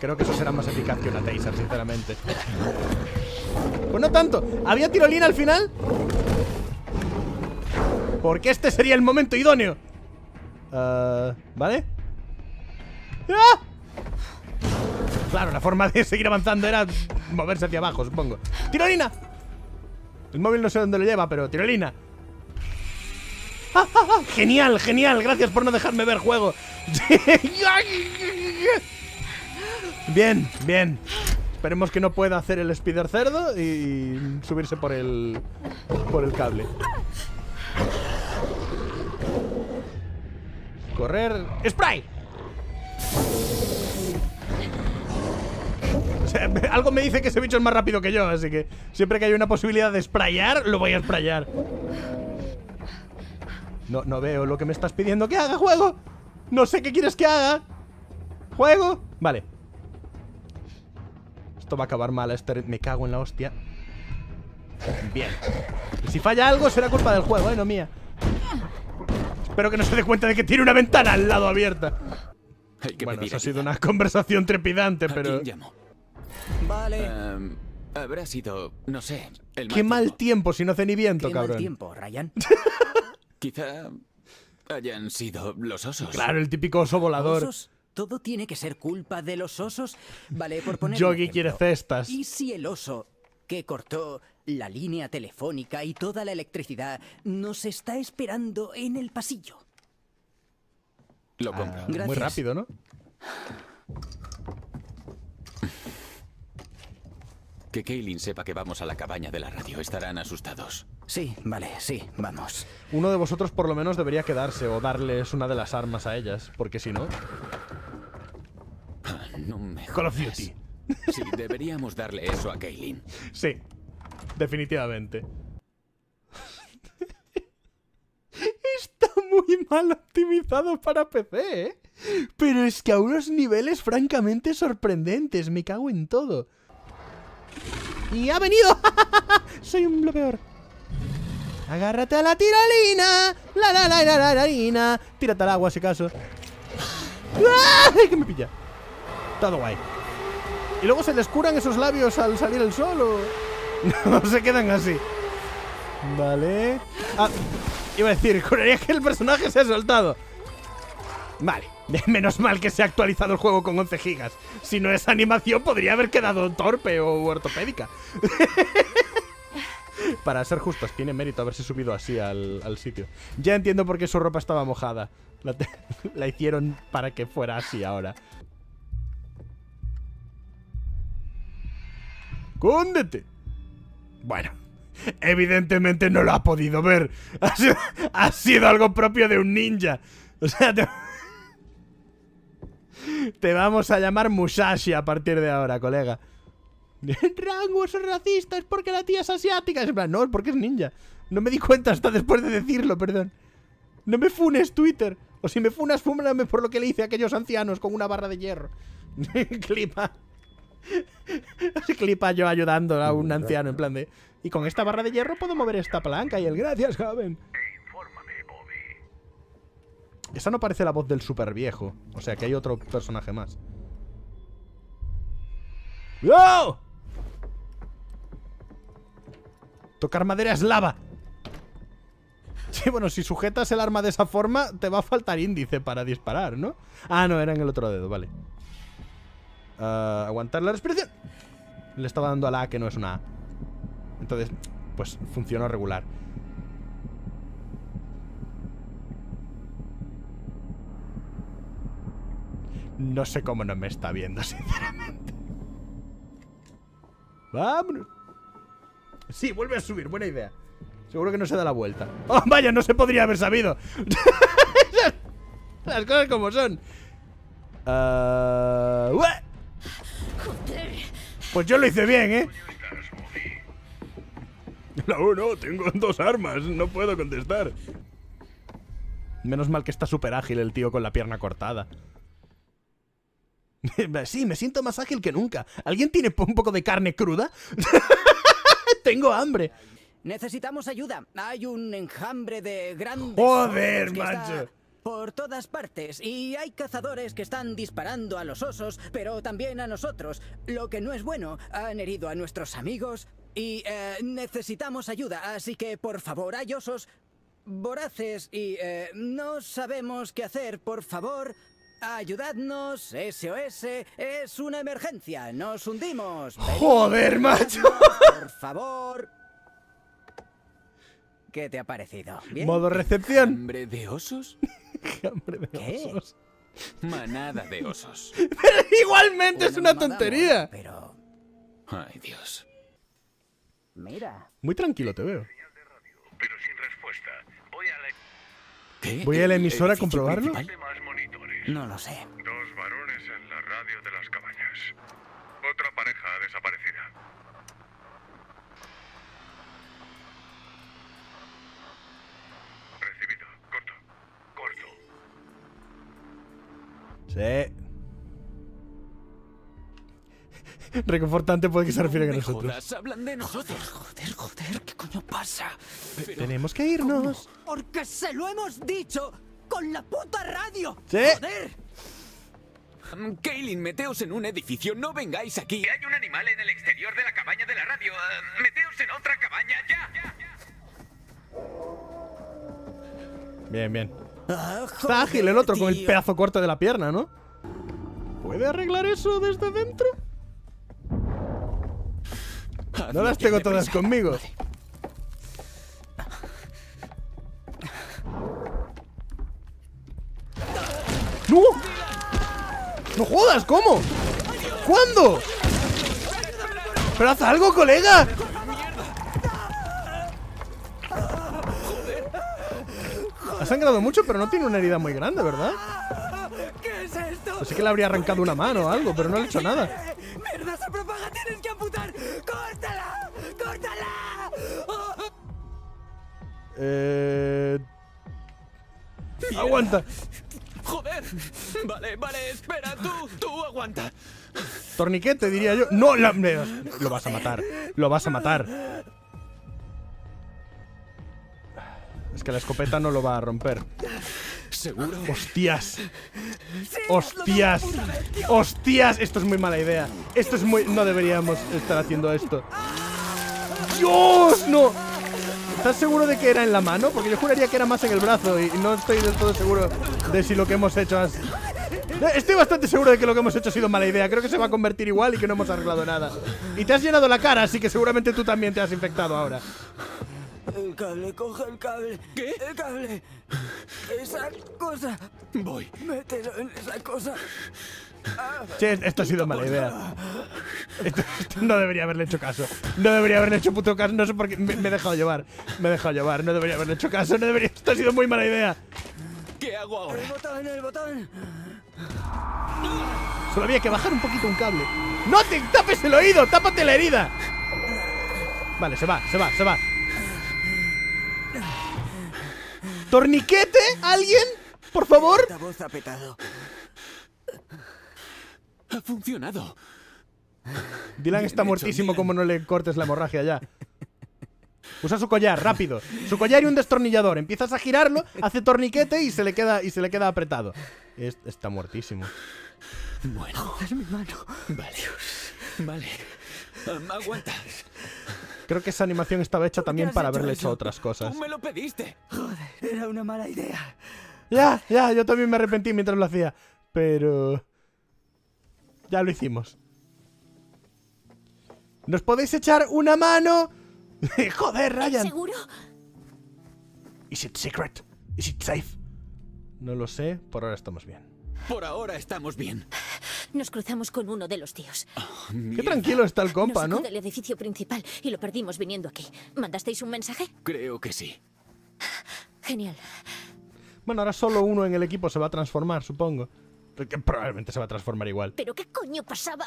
Creo que eso será más eficaz que una taser, sinceramente. Pues no tanto. ¿Había tirolina al final? Porque este sería el momento idóneo. Eh, ¿Vale? ¡Ah! Claro, la forma de seguir avanzando era moverse hacia abajo, supongo. ¡Tirolina! El móvil no sé dónde lo lleva, pero tirolina. ¡Ah, ah, genial, genial. Gracias por no dejarme ver juego. Bien, bien. Esperemos que no pueda hacer el spider cerdo y subirse por el por el cable. Correr. ¡Spray! O sea, algo me dice que ese bicho es más rápido que yo, así que siempre que hay una posibilidad de sprayar, lo voy a sprayar. No, no veo lo que me estás pidiendo que haga, juego. No sé qué quieres que haga. Juego. Vale. Esto va a acabar mal. Este me cago en la hostia. Bien. Si falla algo será culpa del juego, ¿eh? No mía. Espero que no se dé cuenta de que tiene una ventana al lado abierta. bueno, eso ha sido una conversación trepidante, pero... Vale. Em, habrá sido, no sé, Qué mal tiempo. si no hace ni viento, cabrón. tiempo, hayan sido los osos. Claro, el típico oso volador todo tiene que ser culpa de los osos. Vale, por poner. Yogi quiere cestas. ¿Y si el oso que cortó la línea telefónica y toda la electricidad nos está esperando en el pasillo? Lo ah, muy rápido, ¿no? Que Kaylin sepa que vamos a la cabaña de la radio. Estarán asustados. Sí, vale, sí, vamos. Uno de vosotros por lo menos debería quedarse o darles una de las armas a ellas, porque si no... Call of Duty. Sí, deberíamos darle eso a Kaylin. Sí, definitivamente. Está muy mal optimizado para PC, ¿eh? Pero es que a unos niveles francamente sorprendentes, me cago en todo. ¡Y ha venido! ¡Soy un bloqueador! ¡Agárrate a la tiralina! ¡La la la la la la! Tírate al agua, si caso. ¡Ah! ¡Que me pilla! ¿Y luego se les curan esos labios al salir el sol o.? No, se quedan así. Vale. Ah, iba a decir, curaría que el personaje se ha soltado. Vale. Menos mal que se ha actualizado el juego con 11 gigas. Si no esa animación, podría haber quedado torpe o ortopédica. Para ser justos, tiene mérito haberse subido así al, sitio. Ya entiendo por qué su ropa estaba mojada. la hicieron para que fuera así ahora. escóndete. Bueno, evidentemente no lo ha podido ver. Ha sido, algo propio de un ninja. O sea, te... vamos a llamar Musashi a partir de ahora, colega. rango es racista! ¡Es porque la tía es asiática. Es en plan, no, es porque es ninja. No me di cuenta hasta después de decirlo, perdón. No me funes, Twitter. O si me funas, fúmelame por lo que le hice a aquellos ancianos con una barra de hierro. Clima. clipa yo ayudando a un anciano en plan de... Y con esta barra de hierro puedo mover esta planca y el gracias, joven. Esa no parece la voz del super viejo. O sea que hay otro personaje más. ¡Wow! Tocar madera es lava. Sí, bueno, si sujetas el arma de esa forma, te va a faltar índice para disparar, ¿no? Ah, no, era en el otro dedo, vale aguantar la respiración. Le estaba dando a la A que no es una A. Entonces, pues funciona regular. No sé cómo no me está viendo, sinceramente. ¡Vámonos! Sí, vuelve a subir, buena idea. Seguro que no se da la vuelta. ¡Oh, vaya! No se podría haber sabido. Las cosas como son. Ah, pues yo lo hice bien, ¿eh? La uno, tengo dos armas, no puedo contestar. Menos mal que está súper ágil el tío con la pierna cortada. sí, me siento más ágil que nunca. ¿Alguien tiene un poco de carne cruda? tengo hambre. Necesitamos ayuda. Hay un enjambre de grandes... Joder, macho por todas partes y hay cazadores que están disparando a los osos, pero también a nosotros, lo que no es bueno. Han herido a nuestros amigos y eh, necesitamos ayuda, así que por favor, hay osos voraces y eh, no sabemos qué hacer, por favor. Ayudadnos, SOS, es una emergencia, nos hundimos. Joder, macho. Por favor. ¿Qué te ha parecido? ¿Modo recepción? Hombre de osos? ¿Qué? Manada de osos. igualmente es una tontería. Pero. Ay, Dios. Mira. Muy tranquilo te veo. Pero sin respuesta. Voy a la. a emisora a comprobarlo? No lo sé. Sí. Reconfortante puede que se refiere a nosotros. hablan de nosotros. Joder, joder, ¿qué coño pasa? Tenemos que irnos. Porque se lo hemos dicho con la puta radio. Joder. Kaylin, meteos en un edificio, no vengáis aquí. Hay un animal en el exterior de la cabaña de la radio. Eh, meteos en otra cabaña, ya. Bien, bien. Está ágil el otro con el pedazo corto de la pierna, ¿no? ¿Puede arreglar eso desde dentro? no las tengo todas conmigo. ¡No! ¡No jodas! ¿Cómo? ¿Cuándo? ¡Pero haz algo, colega! Ha sangrado mucho, pero no tiene una herida muy grande, ¿verdad? ¿Qué es esto? Pues que le habría arrancado una mano o algo, pero no le he hecho nada. Eh, ¡Aguanta! ¡Joder! Vale, vale, espera, tú, tú aguanta. Torniquete, diría yo. ¡No! La... Lo vas a matar. Lo vas a matar. Es que la escopeta no lo va a romper. ¿Seguro? ¡Hostias! ¡Hostias! ¡Hostias! Esto es muy mala idea. Esto es muy... No deberíamos estar haciendo esto. ¡Dios! ¡No! ¿Estás seguro de que era en la mano? Porque yo juraría que era más en el brazo y no estoy del todo seguro de si lo que hemos hecho sido... Eh, estoy bastante seguro de que lo que hemos hecho ha sido mala idea. Creo que se va a convertir igual y que no hemos arreglado nada. Y te has llenado la cara, así que seguramente tú también te has infectado ahora. El cable, coge el cable. ¿Qué? El cable. Esa cosa. Voy. Mételo en esa cosa. Ah, che, esto ha sido mala idea. no debería haberle hecho caso. No debería haberle hecho puto caso. No sé por qué. Me, he dejado llevar. Me he dejado llevar. No debería haberle hecho caso. No debería. Esto ha sido muy mala idea. ¿Qué hago ahora? El botón, el botón. Solo había que bajar un poquito un cable. ¡No te tapes el oído! ¡Tápate la herida! Vale, se va, se va, se va. ¿Torniquete? ¿Alguien? Por favor. ha funcionado. Dylan está muertísimo como no le cortes la hemorragia ya. Usa su collar, rápido. Su collar y un destornillador. Empiezas a girarlo, hace torniquete y se le queda, y se le queda apretado. está muertísimo. Bueno. mi mano. Vale. Creo que esa animación estaba hecha también para haberle hecho, otras cosas. me lo pediste. era una mala idea. Ya, ya, yo también me arrepentí mientras lo hacía. Pero... Ya lo hicimos. ¿Nos podéis echar una mano? Joder, Ryan. ¿Seguro? Is it secret? Is safe? No lo sé, por ahora estamos bien. Por ahora estamos bien. Nos cruzamos con uno de los tíos. Ah, qué tranquilo está el compa, Nos ¿no? del edificio principal y lo perdimos viniendo aquí. ¿Mandasteis un mensaje? Creo que sí. Genial. Bueno, ahora solo uno en el equipo se va a transformar, supongo. Que probablemente se va a transformar igual. ¿Pero qué coño pasaba?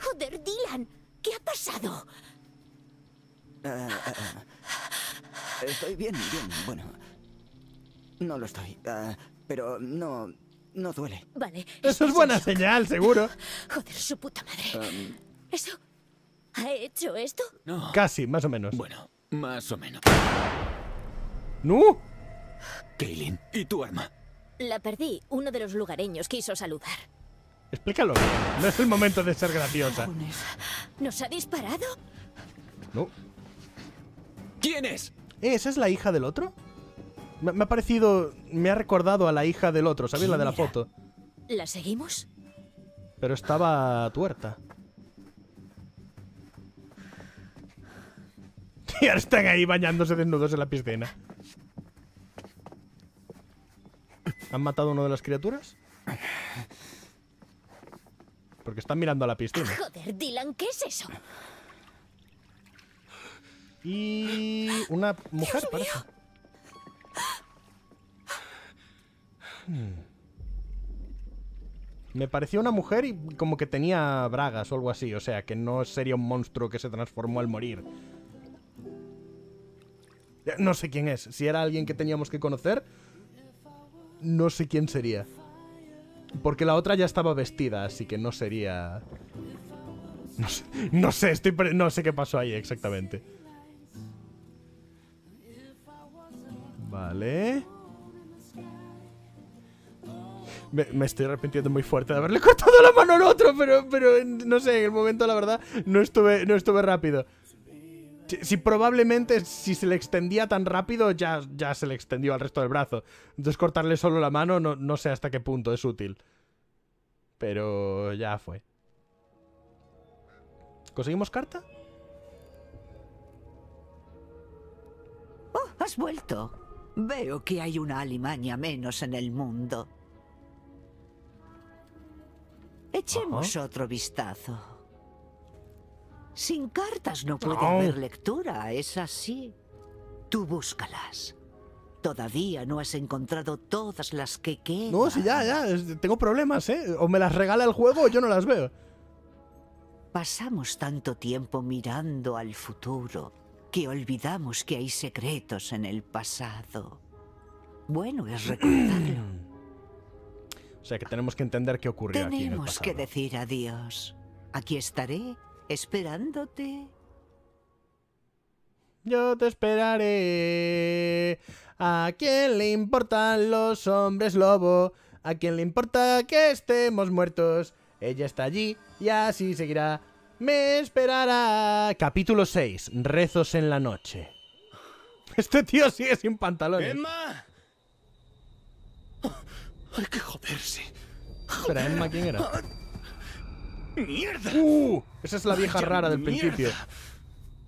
Joder, Dylan, ¿qué ha pasado? Eh, eh, estoy bien, bien, bueno. No lo estoy, eh, pero no, no duele. Vale. Eso es buena señal, seguro. Joder, su puta madre. ¿Eso? ¿Ha hecho esto? Casi, más o menos. Bueno, más o menos. ¡No! Kaylin, ¿y tu arma? La perdí. Uno de los lugareños quiso saludar. Explícalo. No es el momento de ser graciosa. ¿Nos ha disparado? No. ¿Quién es? ¿Esa es la hija del otro? Me, ha parecido. Me ha recordado a la hija del otro, sabes La de la foto. ¿La seguimos? Pero estaba tuerta. ya están ahí bañándose desnudos en la piscina. ¿Han matado a una de las criaturas? Porque están mirando a la piscina. Joder, Dylan, ¿qué es eso? Y una mujer, parece. Hmm. Me parecía una mujer y como que tenía bragas o algo así, o sea, que no sería un monstruo que se transformó al morir. No sé quién es, si era alguien que teníamos que conocer, no sé quién sería. Porque la otra ya estaba vestida, así que no sería... No sé, estoy no sé qué pasó ahí exactamente. Vale. Me, estoy arrepintiendo muy fuerte de haberle cortado la mano al otro, pero, pero no sé, en el momento, la verdad, no estuve, no estuve rápido. Si, probablemente si se le extendía tan rápido, ya, ya se le extendió al resto del brazo. Entonces cortarle solo la mano, no, no sé hasta qué punto es útil. Pero ya fue. ¿Conseguimos carta? Oh, has vuelto. Veo que hay una alimaña menos en el mundo. Echemos otro vistazo. Sin cartas no puede oh. haber lectura, es así. Tú búscalas. Todavía no has encontrado todas las que quedan. No, sí, ya, ya. Tengo problemas, ¿eh? O me las regala el juego o yo no las veo. Pasamos tanto tiempo mirando al futuro que olvidamos que hay secretos en el pasado. Bueno es recordarlo. O sea que tenemos que entender qué ocurrió tenemos aquí. Tenemos que decir adiós. Aquí estaré esperándote. Yo te esperaré. ¿A quién le importan los hombres lobo? ¿A quién le importa que estemos muertos? Ella está allí y así seguirá. Me esperará. Capítulo 6. Rezos en la noche. Este tío sigue sin pantalones. ¡Emma! Hay que joderse. ¿eh? Emma, ¿quién era? Ah, ¡Mierda! ¡Uh! Esa es la vieja rara del principio.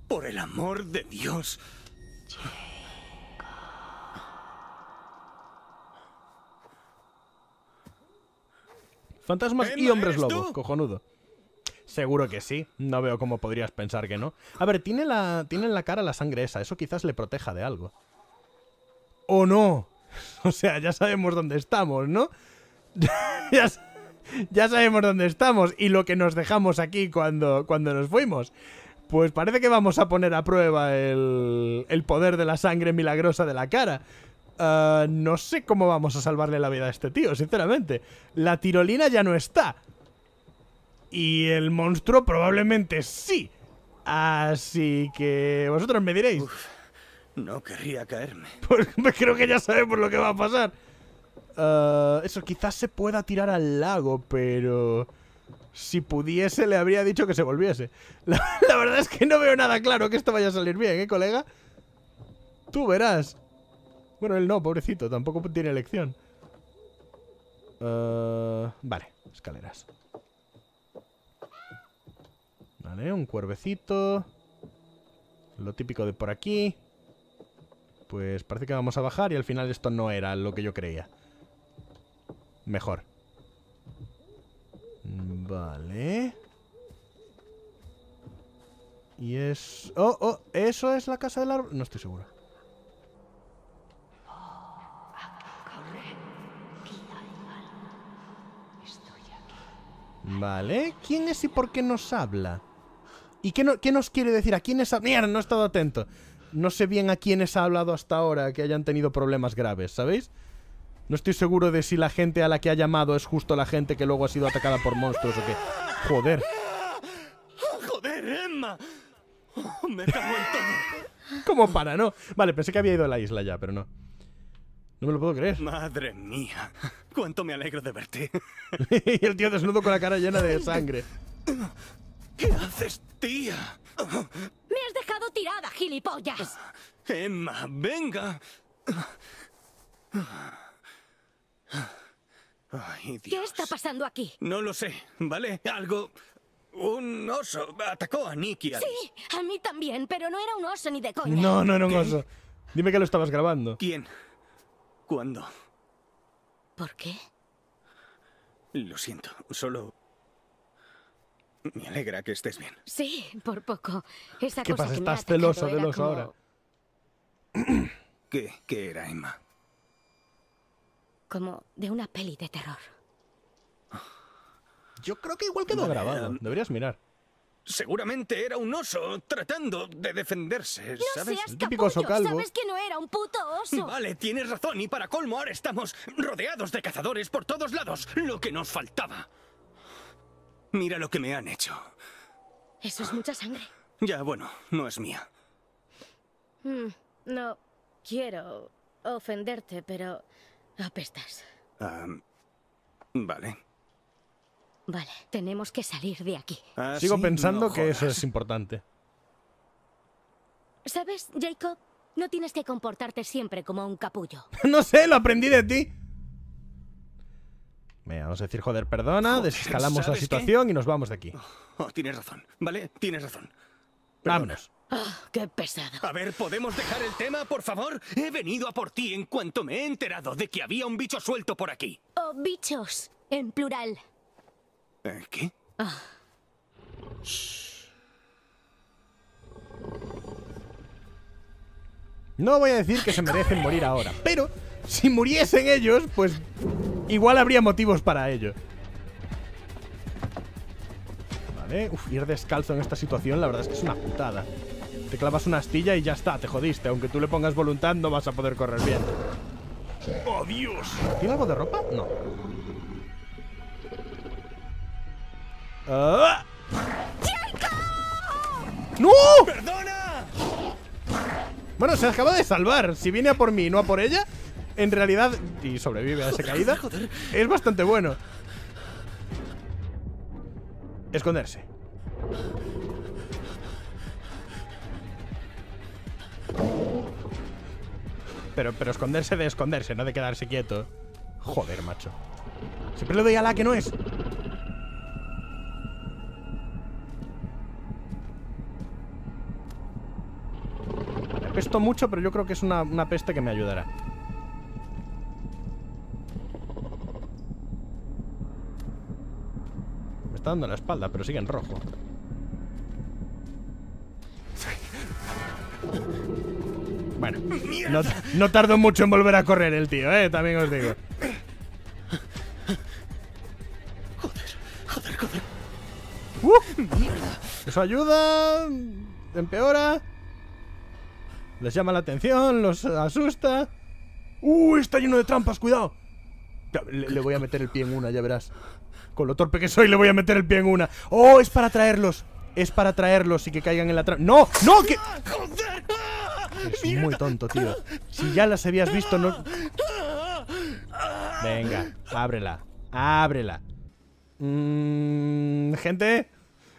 Por el amor de Dios. Fantasmas y hombres lobos, cojonudo. Seguro que sí. No veo cómo podrías pensar que no. A ver, tiene la, tiene en la cara la sangre esa. Eso quizás le proteja de algo. ¡Oh, no! O sea, ya sabemos dónde estamos, ¿no? ya, sabemos dónde estamos y lo que nos dejamos aquí cuando, cuando nos fuimos. Pues parece que vamos a poner a prueba el, el poder de la sangre milagrosa de la cara. Ah, no sé cómo vamos a salvarle la vida a este tío, sinceramente. La tirolina ya no está. Y el monstruo probablemente sí. Así que vosotros me diréis. No querría caerme. creo que ya sabemos lo que va a pasar. Ah, eso, quizás se pueda tirar al lago, pero... Si pudiese, le habría dicho que se volviese. La, verdad es que no veo nada claro que esto vaya a salir bien, ¿eh, colega? Tú verás. Bueno, él no, pobrecito. Tampoco tiene elección. Ah, vale, escaleras. Vale, un cuervecito. Lo típico de por aquí pues parece que vamos a bajar y al final esto no era lo que yo creía. Mejor. Vale. Y es... ¡Oh, oh! ¿Eso es la casa del árbol? No estoy seguro. Vale. ¿Quién es y por qué nos habla? ¿Y qué, nos quiere decir? ¿A quién es? ¡Mierda! No he estado atento no sé bien a quiénes ha hablado hasta ahora que hayan tenido problemas graves, ¿sabéis? No estoy seguro de si la gente a la que ha llamado es justo la gente que luego ha sido atacada por monstruos o qué. Joder. Joder, Emma. Oh, me cago en todo. ¿Cómo para, no? Vale, pensé que había ido a la isla ya, pero no. No me lo puedo creer. Madre mía. Cuánto me alegro de verte. y el tío desnudo con la cara llena de sangre. ¿Qué haces, tía? ¡Me has dejado tirada, gilipollas! Emma, venga. ¿Qué está pasando aquí? No lo sé, ¿vale? Algo... Un oso atacó a Nicky. Sí, a mí también, pero no era un oso ni de coña. No, no era un oso. Dime que lo estabas grabando. ¿Quién? ¿Cuándo? ¿Por qué? Lo siento, solo me alegra que estés bien. Sí, por poco. Esa ¿Qué pasa? Que ¿Estás me celoso, ahora? ¿Qué, ¿Qué era, Emma? Como de una peli de terror. Yo creo que igual quedó grabado. Eh, Deberías mirar. Seguramente era un oso tratando de defenderse, ¿sabes? Típico oso sabes que no era un puto oso. Vale, tienes razón y para colmo ahora estamos rodeados de cazadores por todos lados, lo que nos faltaba. Mira lo que me han hecho. Eso es mucha sangre. Ya, bueno, no es mía. Hmm, no quiero ofenderte, pero apestas. vale. Vale, tenemos que salir de aquí. Ah, Sigo pensando que eso es importante. ¿Sabes, Jacob? No tienes que comportarte siempre como un capullo. no sé, lo aprendí de ti. Venga, vamos a decir, joder, perdona, desescalamos la situación y nos vamos de aquí. Oh, oh, tienes razón, ¿vale? Tienes razón. Vámonos. Ah, ¡Qué pesado! A ver, ¿podemos dejar el tema, por favor? He venido a por ti en cuanto me he enterado de que había un bicho suelto por aquí. Oh, bichos, en plural. ¿Eh, ¿Qué? Ah. No voy a decir que se merecen morir ahora, pero si muriesen ellos, pues Igual habría motivos para ello. Vale. Uf, ir descalzo en esta situación la verdad es que es una putada. Te clavas una astilla y ya está, te jodiste. Aunque tú le pongas voluntad no vas a poder correr bien. ¡Oh, Dios! ¿Tiene algo de ropa? No. ¡Ah! ¡No! ¡Perdona! Bueno, se acaba de salvar. Si viene a por mí y no a por ella, en realidad, y sobrevive a esa caída, es bastante bueno. Esconderse. Pero, pero esconderse de esconderse, no de quedarse quieto. Joder, macho. Siempre le doy a la que no es. Me mucho, pero yo creo que es una, una peste que me ayudará. dando la espalda, pero sigue en rojo. Bueno, no, no tardó mucho en volver a correr el tío, eh, también os digo. Joder, joder, uh. eso ayuda, empeora, les llama la atención, los asusta. ¡Uh! Está lleno de trampas, cuidado. le voy a meter el pie en una, ya verás con lo torpe que soy le voy a meter el pie en una. ¡Oh, es para traerlos! Es para traerlos y que caigan en la trampa. ¡No! ¡No! ¡Que! Es muy tonto, tío. Si ya las habías visto, no... Venga, ábrela. Ábrela. Mmm... Gente,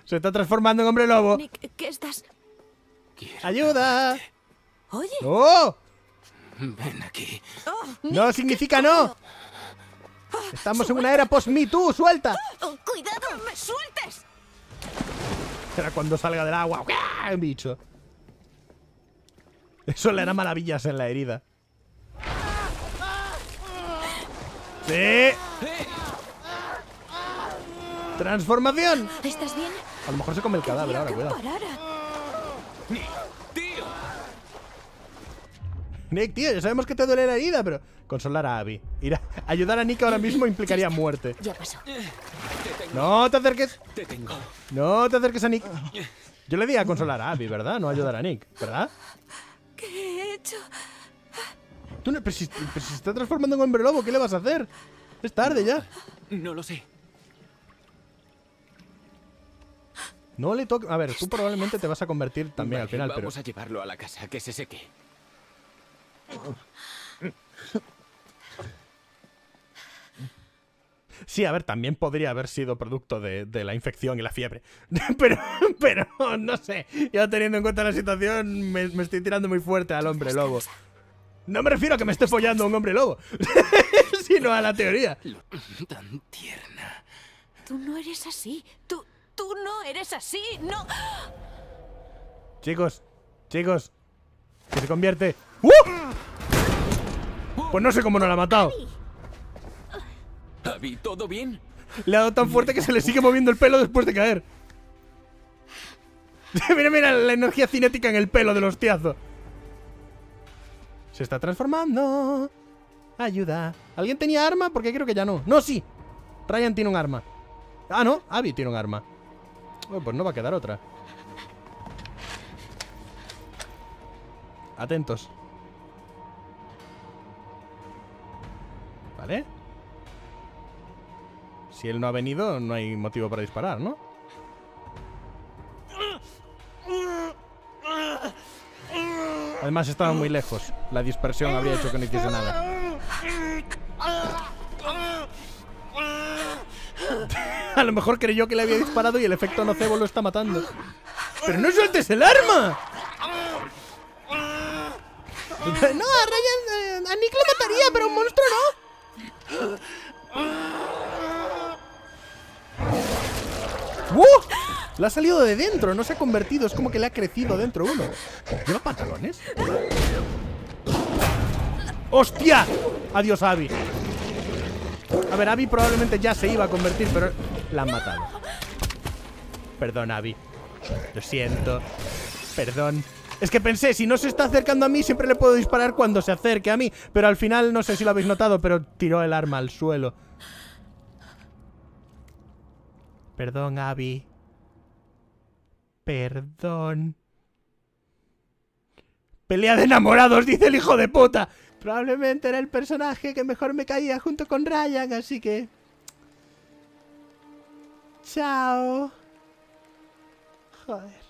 se está transformando en hombre lobo. ¿qué estás? ¡Ayuda! Oye. ¡Oh! Ven aquí. Oh, no significa no. Estamos en una era post-Me Too, suelta. ¡Cuidado! ¡Me sueltes! Será cuando salga del agua. Bicho. Eso le hará maravillas en la herida. ¡Sí! ¡Transformación! ¿Estás bien? A lo mejor se come el cadáver ahora, cuidado. Nick, tío, ya sabemos que te duele la herida, pero Consolar a Abby. ayudar a Nick ahora mismo implicaría muerte. No te acerques. No te acerques a Nick. Yo le di a consolar a Abby, ¿verdad? No ayudar a Nick, ¿verdad? ¿Qué he hecho? Tú no, pero si, se está transformando en hombre lobo, ¿qué le vas a hacer? Es tarde ya. No lo sé. No le toca. A ver, tú probablemente te vas a convertir también al final, pero. Vamos a llevarlo a la casa, que se seque. Sí, a ver, también podría haber sido producto de, la infección y la fiebre. Pero, pero, no sé. Ya teniendo en cuenta la situación, me, estoy tirando muy fuerte al hombre lobo. No me refiero a que me esté follando un hombre lobo, sino a la teoría. Tan tierna. Tú no eres así. Tú, tú no eres así. No. Chicos, chicos, que se convierte. ¡Uh! Pues no sé cómo no la ha matado. ¿todo bien? Le ha dado tan fuerte que se le sigue moviendo el pelo después de caer. mira, mira la energía cinética en el pelo de los hostiazo. Se está transformando. Ayuda. ¿Alguien tenía arma? Porque creo que ya no. No, sí. Ryan tiene un arma. Ah, no. Abby tiene un arma. Oh, pues no va a quedar otra. Atentos. ¿Vale? Si él no ha venido, no hay motivo para disparar, ¿no? Además estaba muy lejos. La dispersión habría hecho que no hiciese nada. A lo mejor creyó que le había disparado y el efecto nocebo lo está matando. ¡Pero no sueltes el arma! No, a Ryan, eh, a Nick lo mataría, pero a un monstruo no. ¡Uh! La ha salido de dentro, no se ha convertido, es como que le ha crecido dentro uno. ¿Lleva pantalones? ¡Hostia! Adiós, Abby. A ver, Abby probablemente ya se iba a convertir, pero la han matado. Perdón, Abby. Lo siento. Perdón. Es que pensé, si no se está acercando a mí, siempre le puedo disparar cuando se acerque a mí. Pero al final, no sé si lo habéis notado, pero tiró el arma al suelo. Perdón, Abby. Perdón. Pelea de enamorados, dice el hijo de puta. Probablemente era el personaje que mejor me caía junto con Ryan, así que... Chao. Joder.